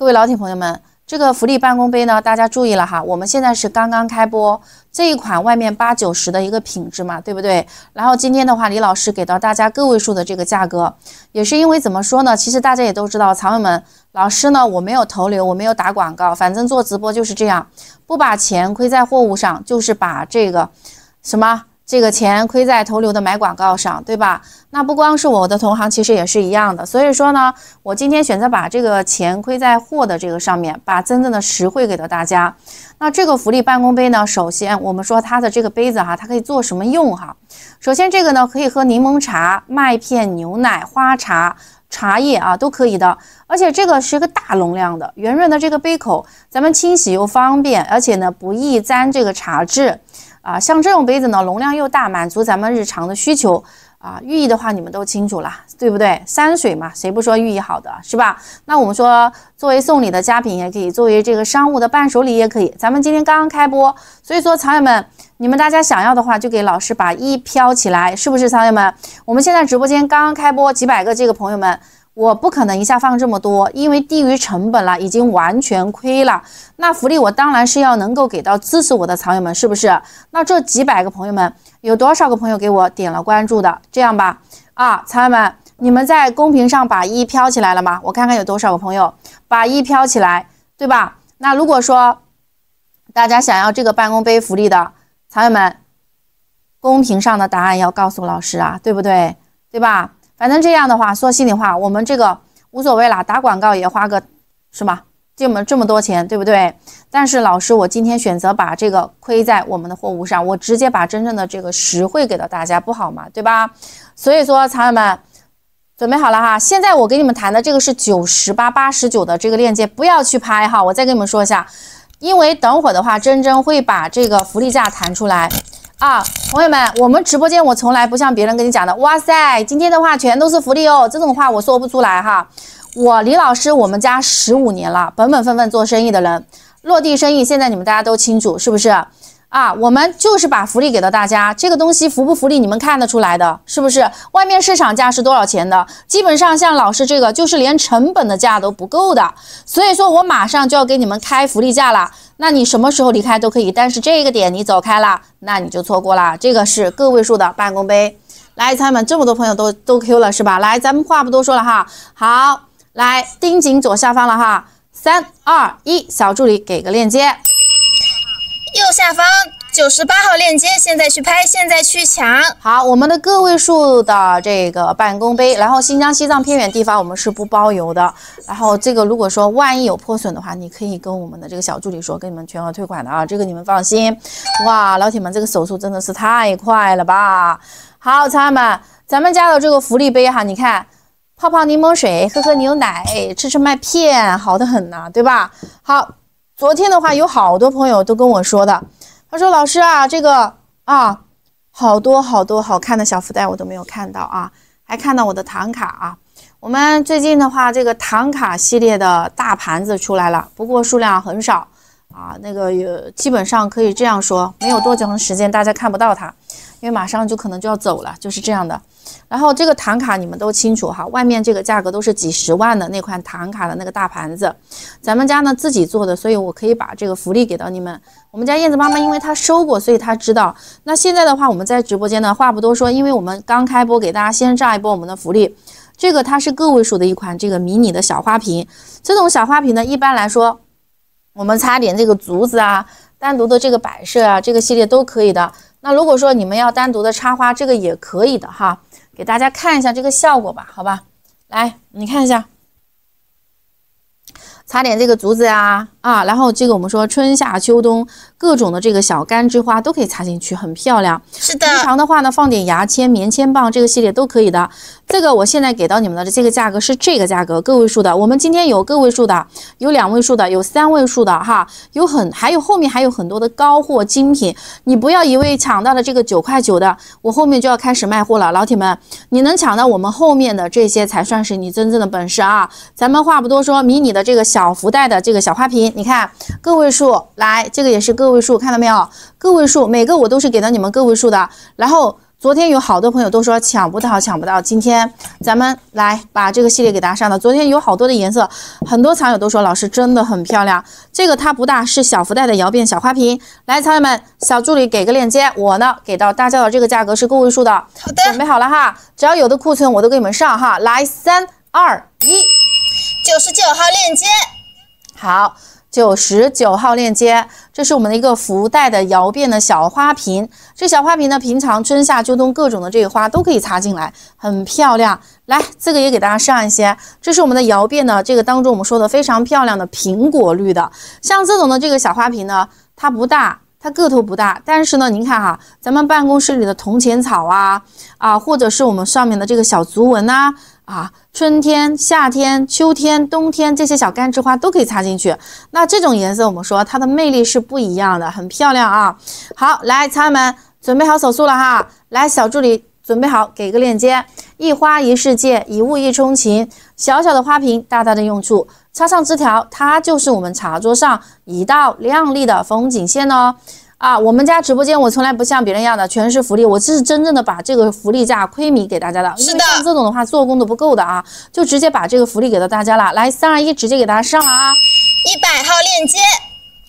各位老铁朋友们，这个福利办公杯呢，大家注意了哈，我们现在是刚刚开播，这一款外面八九十的一个品质嘛，对不对？然后今天的话，李老师给到大家个位数的这个价格，也是因为怎么说呢？其实大家也都知道，藏友们，老师呢我没有投流，我没有打广告，反正做直播就是这样，不把钱亏在货物上，就是把这个什么。这个钱亏在投流的买广告上，对吧？那不光是我的同行，其实也是一样的。所以说呢，我今天选择把这个钱亏在货的这个上面，把真正的实惠给到大家。那这个福利办公杯呢，首先我们说它的这个杯子哈，它可以做什么用哈？首先这个呢可以喝柠檬茶、麦片、牛奶、花茶、茶叶啊，都可以的。而且这个是一个大容量的，圆润的这个杯口，咱们清洗又方便，而且呢不易沾这个茶渍。啊，像这种杯子呢，容量又大，满足咱们日常的需求。啊，寓意的话你们都清楚了，对不对？山水嘛，谁不说寓意好的是吧？那我们说作为送礼的佳品也可以，作为这个商务的伴手礼也可以。咱们今天刚刚开播，所以说，藏友们，你们大家想要的话，就给老师把一飘起来，是不是？藏友们，我们现在直播间刚刚开播，几百个这个朋友们。我不可能一下放这么多，因为低于成本了，已经完全亏了。那福利我当然是要能够给到支持我的藏友们，是不是？那这几百个朋友们，有多少个朋友给我点了关注的？这样吧，啊，藏友们，你们在公屏上把一飘起来了吗？我看看有多少个朋友把一飘起来，对吧？那如果说大家想要这个办公杯福利的，藏友们，公屏上的答案要告诉老师啊，对不对？对吧？反正这样的话，说心里话，我们这个无所谓啦，打广告也花个，是吗？这么这么多钱，对不对？但是老师，我今天选择把这个亏在我们的货物上，我直接把真正的这个实惠给到大家，不好吗？对吧？所以说，朋友们，准备好了哈。现在我给你们谈的这个是九十八、八十九的这个链接，不要去拍哈。我再跟你们说一下，因为等会儿的话，珍珍会把这个福利价弹出来。啊，朋友们，我们直播间我从来不像别人跟你讲的，哇塞，今天的话全都是福利哦，这种话我说不出来哈。我李老师，我们家十五年了，本本分分做生意的人，落地生意，现在你们大家都清楚是不是？啊，我们就是把福利给到大家，这个东西福不福利你们看得出来的，是不是？外面市场价是多少钱的？基本上像老师这个就是连成本的价都不够的，所以说，我马上就要给你们开福利价了。那你什么时候离开都可以，但是这个点你走开了，那你就错过了。这个是个位数的办公杯，来，朋友们，这么多朋友都都 Q 了是吧？来，咱们话不多说了哈，好，来盯紧左下方了哈，三二一，小助理给个链接。右下方九十八号链接，现在去拍，现在去抢。好，我们的个位数的这个办公杯，然后新疆、西藏偏远地方我们是不包邮的。然后这个如果说万一有破损的话，你可以跟我们的这个小助理说，跟你们全额退款的啊，这个你们放心。哇，老铁们，这个手速真的是太快了吧！好，亲爱的们，咱们家的这个福利杯哈，你看，泡泡柠檬水，喝喝牛奶，吃吃麦片，好的很呢，对吧？好。昨天的话，有好多朋友都跟我说的，他说：“老师啊，这个啊，好多好多好看的小福袋我都没有看到啊，还看到我的唐卡啊。我们最近的话，这个唐卡系列的大盘子出来了，不过数量很少。”啊，那个也基本上可以这样说，没有多久的时间大家看不到它，因为马上就可能就要走了，就是这样的。然后这个唐卡你们都清楚哈，外面这个价格都是几十万的那款唐卡的那个大盘子，咱们家呢自己做的，所以我可以把这个福利给到你们。我们家燕子妈妈因为她收过，所以她知道。那现在的话我们在直播间呢，话不多说，因为我们刚开播给大家先炸一波我们的福利。这个它是个位数的一款这个迷你的小花瓶，这种小花瓶呢一般来说。我们插点这个竹子啊，单独的这个摆设啊，这个系列都可以的。那如果说你们要单独的插花，这个也可以的哈。给大家看一下这个效果吧，好吧？来，你看一下。擦点这个竹子啊啊，然后这个我们说春夏秋冬各种的这个小干枝花都可以擦进去，很漂亮。是的，平常的话呢，放点牙签、棉签棒这个系列都可以的。这个我现在给到你们的这个价格是这个价格，个位数的。我们今天有个位数的，有两位数的，有三位数的哈，有很还有后面还有很多的高货精品，你不要以为抢到了这个九块九的，我后面就要开始卖货了，老铁们，你能抢到我们后面的这些才算是你真正的本事啊！咱们话不多说，迷你的这个小。小福袋的这个小花瓶，你看个位数来，这个也是个位数，看到没有？个位数，每个我都是给到你们个位数的。然后昨天有好多朋友都说抢不到，抢不到。今天咱们来把这个系列给大家上了。昨天有好多的颜色，很多藏友都说老师真的很漂亮。这个它不大，是小福袋的摇变小花瓶。来，藏友们，小助理给个链接，我呢给到大家的这个价格是个位数的。好的。准备好了哈，只要有的库存我都给你们上哈。来，三二一。九十九号链接，好，九十九号链接，这是我们的一个福袋的摇变的小花瓶。这小花瓶呢，平常春夏秋冬各种的这个花都可以插进来，很漂亮。来，这个也给大家上一些。这是我们的摇变的这个当中，我们说的非常漂亮的苹果绿的。像这种的这个小花瓶呢，它不大，它个头不大，但是呢，您看哈，咱们办公室里的铜钱草啊，啊，或者是我们上面的这个小竹纹啊。啊，春天、夏天、秋天、冬天，这些小干枝花都可以插进去。那这种颜色，我们说它的魅力是不一样的，很漂亮啊。好，来，茶友们，准备好手速了哈。来，小助理准备好，给个链接。一花一世界，一物一钟情。小小的花瓶，大大的用处。插上枝条，它就是我们茶桌上一道亮丽的风景线哦。啊，我们家直播间我从来不像别人一样的全是福利，我这是真正的把这个福利价亏米给大家的，因为像这种的话做工都不够的啊，就直接把这个福利给到大家了。来，三二一，直接给大家上了啊！一百号链接，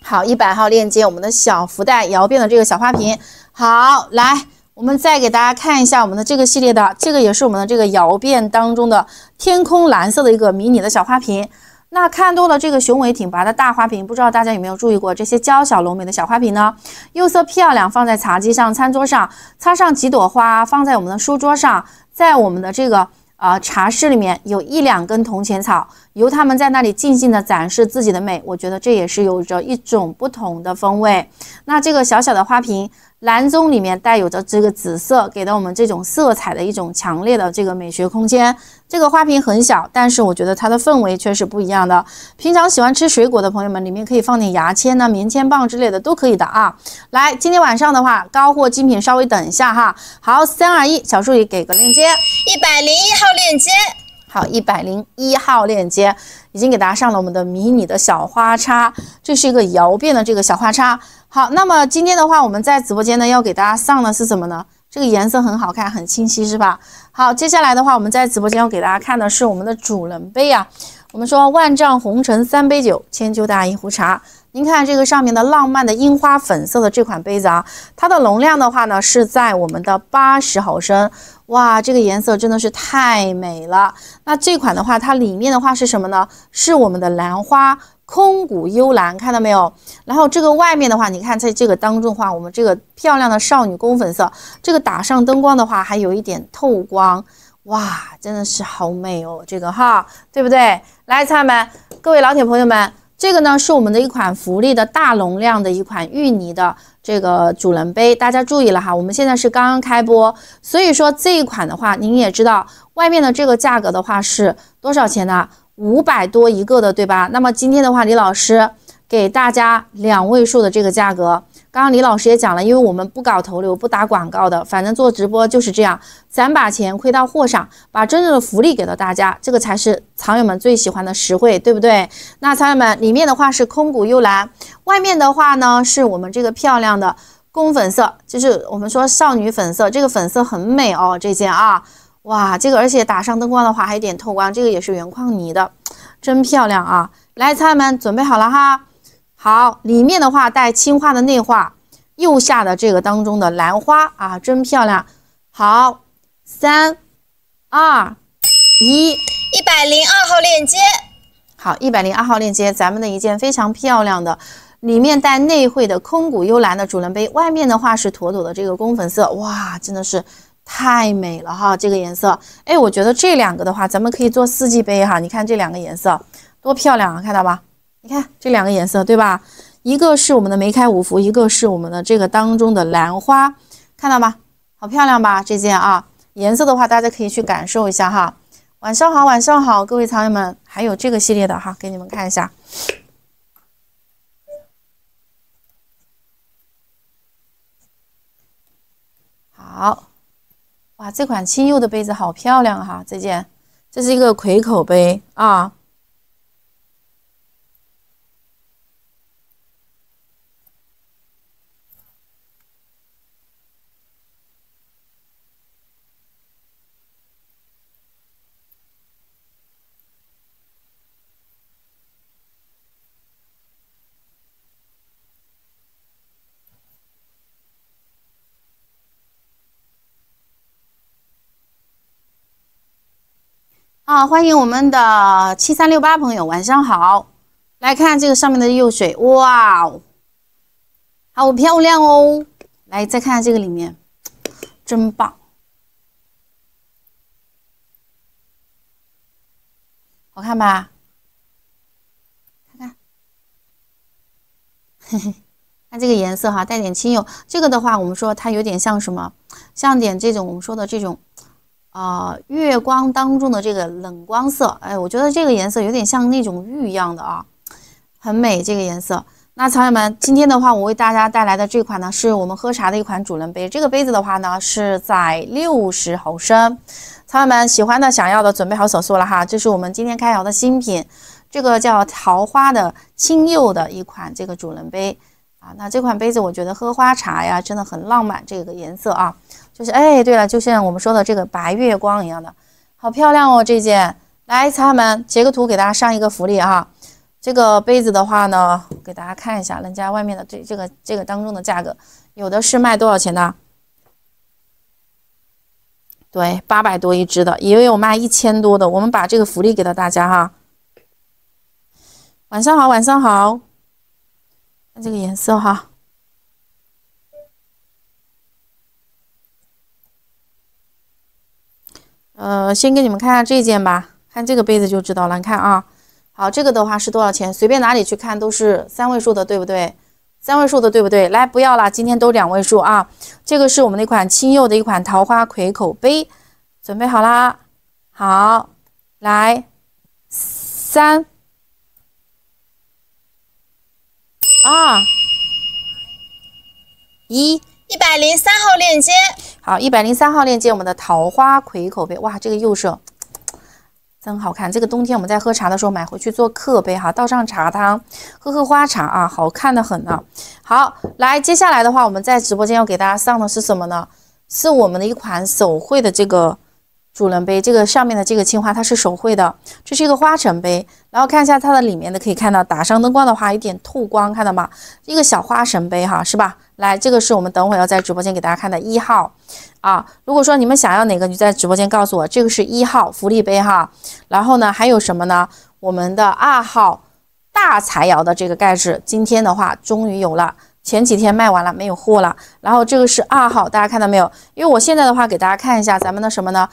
好，一百号链接，我们的小福袋摇变的这个小花瓶。好，来，我们再给大家看一下我们的这个系列的，这个也是我们的这个摇变当中的天空蓝色的一个迷你的小花瓶。那看多了这个雄伟挺拔的大花瓶，不知道大家有没有注意过这些娇小柔美的小花瓶呢？釉色漂亮，放在茶几上、餐桌上，插上几朵花，放在我们的书桌上，在我们的这个呃茶室里面，有一两根铜钱草，由它们在那里静静的展示自己的美。我觉得这也是有着一种不同的风味。那这个小小的花瓶。蓝棕里面带有着这个紫色，给到我们这种色彩的一种强烈的这个美学空间。这个花瓶很小，但是我觉得它的氛围却是不一样的。平常喜欢吃水果的朋友们，里面可以放点牙签呢、棉签棒之类的都可以的啊。来，今天晚上的话，高货精品稍微等一下哈。好，三二一，小助理给个链接，一百零一号链接。好，一百零一号链接已经给大家上了我们的迷你的小花叉，这是一个摇变的这个小花叉。好，那么今天的话，我们在直播间呢要给大家上的是什么呢？这个颜色很好看，很清晰，是吧？好，接下来的话，我们在直播间要给大家看的是我们的主人杯啊。我们说，万丈红尘三杯酒，千秋大一壶茶。您看这个上面的浪漫的樱花粉色的这款杯子啊，它的容量的话呢是在我们的八十毫升。哇，这个颜色真的是太美了。那这款的话，它里面的话是什么呢？是我们的兰花空谷幽兰，看到没有？然后这个外面的话，你看在这个当中的话，我们这个漂亮的少女宫粉色，这个打上灯光的话，还有一点透光。哇，真的是好美哦，这个哈，对不对？来，亲爱的们，各位老铁朋友们。这个呢是我们的一款福利的大容量的一款芋泥的这个主人杯，大家注意了哈，我们现在是刚刚开播，所以说这一款的话，您也知道，外面的这个价格的话是多少钱呢？五百多一个的，对吧？那么今天的话，李老师给大家两位数的这个价格。刚刚李老师也讲了，因为我们不搞投流，不打广告的，反正做直播就是这样，咱把钱亏到货上，把真正的福利给到大家，这个才是藏友们最喜欢的实惠，对不对？那藏友们，里面的话是空谷幽兰，外面的话呢是我们这个漂亮的宫粉色，就是我们说少女粉色，这个粉色很美哦，这件啊，哇，这个而且打上灯光的话还有点透光，这个也是原矿泥的，真漂亮啊！来，藏友们准备好了哈。好，里面的话带青花的内画，右下的这个当中的兰花啊，真漂亮。好，三、二、一，一百零二号链接。好，一百零二号链接，咱们的一件非常漂亮的，里面带内绘的空谷幽兰的主人杯，外面的话是妥妥的这个宫粉色，哇，真的是太美了哈，这个颜色。哎，我觉得这两个的话，咱们可以做四季杯哈，你看这两个颜色多漂亮啊，看到吧？你看这两个颜色对吧？一个是我们的梅开五福，一个是我们的这个当中的兰花，看到吗？好漂亮吧？这件啊，颜色的话大家可以去感受一下哈。晚上好，晚上好，各位藏友们，还有这个系列的哈，给你们看一下。好，哇，这款青釉的杯子好漂亮哈，这件这是一个葵口杯啊。啊，欢迎我们的七三六八朋友，晚上好！来看这个上面的釉水，哇，好漂亮哦！来，再看看这个里面，真棒，好看吧？看看，嘿嘿，看这个颜色哈，带点青釉。这个的话，我们说它有点像什么？像点这种我们说的这种。啊，月光当中的这个冷光色，哎，我觉得这个颜色有点像那种玉一样的啊，很美。这个颜色，那草友们，今天的话，我为大家带来的这款呢，是我们喝茶的一款主人杯。这个杯子的话呢，是在六十毫升。草友们喜欢的、想要的，准备好手速了哈！这是我们今天开窑的新品，这个叫桃花的青釉的一款这个主人杯啊。那这款杯子，我觉得喝花茶呀，真的很浪漫。这个颜色啊。就是哎，对了，就像我们说的这个白月光一样的，好漂亮哦！这件来，茶友们截个图给大家上一个福利啊！这个杯子的话呢，给大家看一下，人家外面的这这个这个当中的价格，有的是卖多少钱的？对，八百多一只的，也有卖一千多的。我们把这个福利给到大家哈。晚上好，晚上好。看这个颜色哈。呃，先给你们看下这件吧，看这个杯子就知道了。你看啊，好，这个的话是多少钱？随便哪里去看都是三位数的，对不对？三位数的，对不对？来，不要了，今天都两位数啊。这个是我们那款青釉的一款桃花葵口杯，准备好啦。好，来，三、二、一，一百零三号链接。好，一百零三号链接，我们的桃花葵口杯，哇，这个釉色真好看。这个冬天我们在喝茶的时候买回去做客杯哈，倒上茶汤，喝喝花茶啊，好看的很呢。好，来，接下来的话，我们在直播间要给大家上的是什么呢？是我们的一款手绘的这个。主人杯，这个上面的这个青花它是手绘的，这是一个花神杯，然后看一下它的里面的，可以看到打上灯光的话有点透光，看到吗？一个小花神杯哈，是吧？来，这个是我们等会儿要在直播间给大家看的一号啊。如果说你们想要哪个，你在直播间告诉我。这个是一号福利杯哈，然后呢，还有什么呢？我们的二号大财窑的这个盖子，今天的话终于有了，前几天卖完了，没有货了。然后这个是二号，大家看到没有？因为我现在的话给大家看一下咱们的什么呢？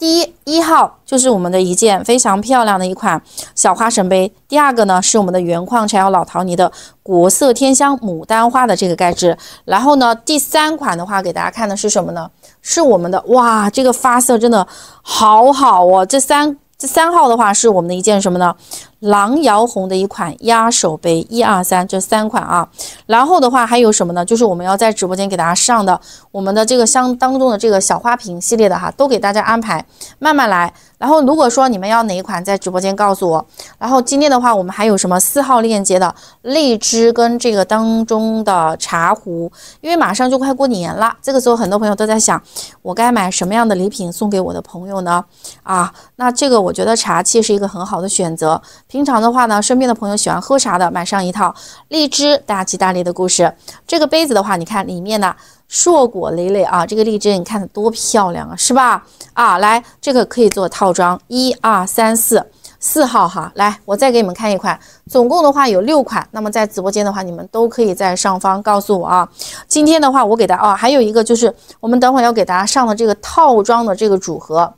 第一一号就是我们的一件非常漂亮的一款小花神杯。第二个呢是我们的原矿柴窑老陶泥的国色天香牡丹花的这个盖子。然后呢，第三款的话给大家看的是什么呢？是我们的哇，这个发色真的好好哦。这三这三号的话是我们的一件什么呢？郎窑红的一款压手杯，一二三，这三款啊，然后的话还有什么呢？就是我们要在直播间给大家上的，我们的这个箱当中的这个小花瓶系列的哈，都给大家安排，慢慢来。然后如果说你们要哪一款，在直播间告诉我。然后今天的话，我们还有什么四号链接的荔枝跟这个当中的茶壶，因为马上就快过年了，这个时候很多朋友都在想，我该买什么样的礼品送给我的朋友呢？啊，那这个我觉得茶器是一个很好的选择。平常的话呢，身边的朋友喜欢喝茶的，买上一套荔枝大吉大利的故事。这个杯子的话，你看里面呢，硕果累累啊！这个荔枝，你看多漂亮啊，是吧？啊，来，这个可以做套装，一二三四四号哈。来，我再给你们看一款，总共的话有六款。那么在直播间的话，你们都可以在上方告诉我啊。今天的话，我给大家啊，还有一个就是我们等会要给大家上的这个套装的这个组合。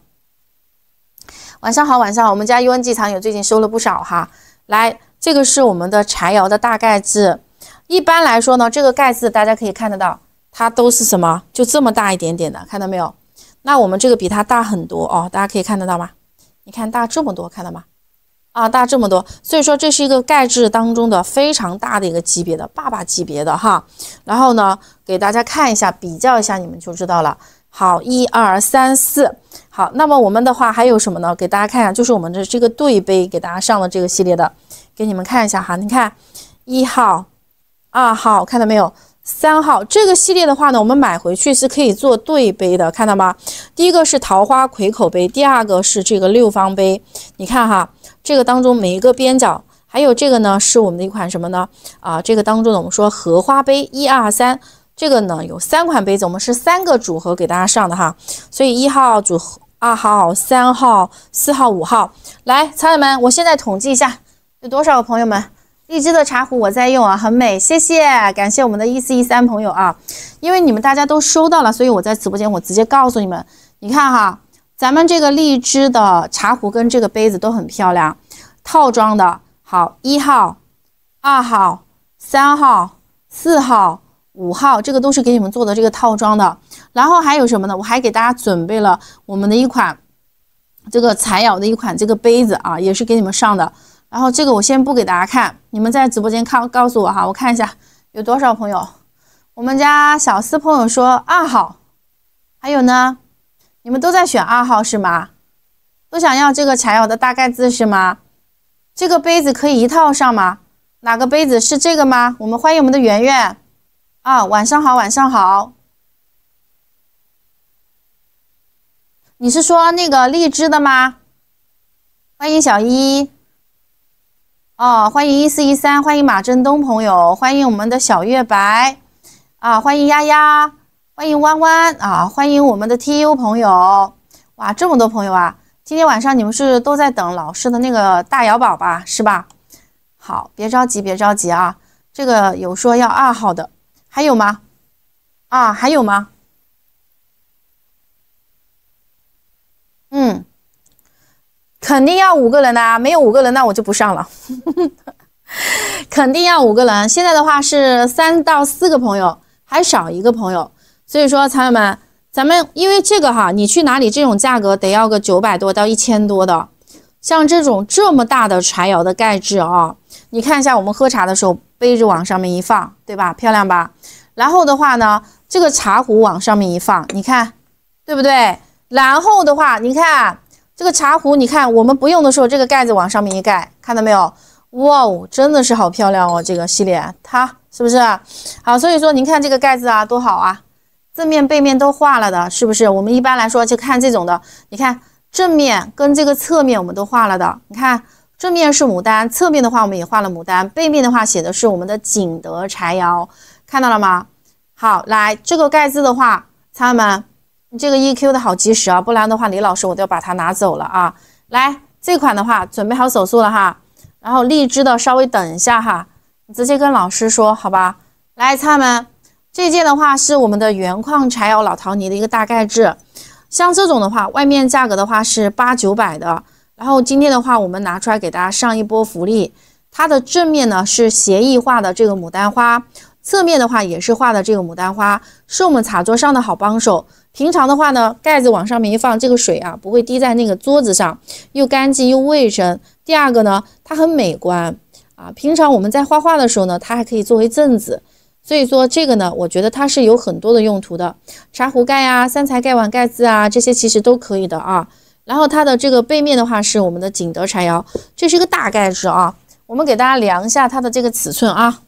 晚上好，晚上好，我们家 U N G 藏友最近收了不少哈。来，这个是我们的柴窑的大盖子。一般来说呢，这个盖子大家可以看得到，它都是什么？就这么大一点点的，看到没有？那我们这个比它大很多哦，大家可以看得到吗？你看大这么多，看到吗？啊，大这么多，所以说这是一个盖制当中的非常大的一个级别的爸爸级别的哈。然后呢，给大家看一下，比较一下，你们就知道了。好，一二三四，好，那么我们的话还有什么呢？给大家看一下，就是我们的这个对杯，给大家上了这个系列的，给你们看一下哈。你看一号、二号，看到没有？三号这个系列的话呢，我们买回去是可以做对杯的，看到吗？第一个是桃花葵口杯，第二个是这个六方杯。你看哈，这个当中每一个边角，还有这个呢，是我们的一款什么呢？啊，这个当中呢，我们说荷花杯，一二三。这个呢有三款杯子，我们是三个组合给大家上的哈，所以一号组合、二号、三号、四号、五号来，朋友们，我现在统计一下有多少个朋友们，荔枝的茶壶我在用啊，很美，谢谢，感谢我们的一四一三朋友啊，因为你们大家都收到了，所以我在直播间我直接告诉你们，你看哈，咱们这个荔枝的茶壶跟这个杯子都很漂亮，套装的好，一号、二号、三号、四号。五号，这个都是给你们做的这个套装的，然后还有什么呢？我还给大家准备了我们的一款这个彩窑的一款这个杯子啊，也是给你们上的。然后这个我先不给大家看，你们在直播间看，告诉我哈，我看一下有多少朋友。我们家小四朋友说二号，还有呢，你们都在选二号是吗？都想要这个彩窑的大盖子是吗？这个杯子可以一套上吗？哪个杯子是这个吗？我们欢迎我们的圆圆。啊，晚上好，晚上好。你是说那个荔枝的吗？欢迎小一。哦，欢迎一四一三，欢迎马振东朋友，欢迎我们的小月白。啊，欢迎丫丫，欢迎弯弯。啊，欢迎我们的 T U 朋友。哇，这么多朋友啊！今天晚上你们是都在等老师的那个大摇宝吧？是吧？好，别着急，别着急啊！这个有说要二号的。还有吗？啊，还有吗？嗯，肯定要五个人呐，没有五个人那我就不上了。肯定要五个人。现在的话是三到四个朋友，还少一个朋友，所以说，朋友们，咱们因为这个哈，你去哪里这种价格得要个九百多到一千多的，像这种这么大的柴窑的盖制啊，你看一下我们喝茶的时候。杯子往上面一放，对吧？漂亮吧？然后的话呢，这个茶壶往上面一放，你看，对不对？然后的话，你看这个茶壶，你看我们不用的时候，这个盖子往上面一盖，看到没有？哇哦，真的是好漂亮哦！这个系列它是不是好？所以说你看这个盖子啊，多好啊！正面、背面都画了的，是不是？我们一般来说就看这种的。你看正面跟这个侧面我们都画了的，你看。正面是牡丹，侧面的话我们也画了牡丹，背面的话写的是我们的景德柴窑，看到了吗？好，来这个盖子的话，朋友们，你这个 EQ 的好及时啊，不然的话李老师我就要把它拿走了啊。来，这款的话准备好手速了哈，然后荔枝的稍微等一下哈，你直接跟老师说好吧。来，朋友们，这件的话是我们的原矿柴窑老陶泥的一个大盖制，像这种的话，外面价格的话是八九百的。然后今天的话，我们拿出来给大家上一波福利。它的正面呢是协议画的这个牡丹花，侧面的话也是画的这个牡丹花，是我们茶桌上的好帮手。平常的话呢，盖子往上面一放，这个水啊不会滴在那个桌子上，又干净又卫生。第二个呢，它很美观啊。平常我们在画画的时候呢，它还可以作为镇子。所以说这个呢，我觉得它是有很多的用途的。茶壶盖呀、三才盖碗盖子啊，这些其实都可以的啊。然后它的这个背面的话是我们的景德柴窑，这是一个大盖置啊。我们给大家量一下它的这个尺寸啊，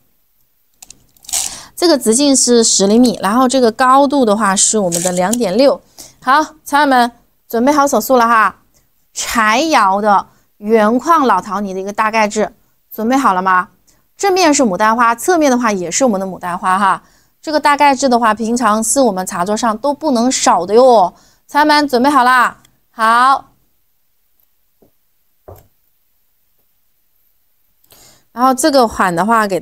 这个直径是十厘米，然后这个高度的话是我们的两点六。好，茶友们准备好手速了哈！柴窑的原矿老陶泥的一个大盖制，准备好了吗？正面是牡丹花，侧面的话也是我们的牡丹花哈。这个大盖制的话，平常是我们茶桌上都不能少的哟。茶友们准备好了？好，然后这个款的话，给。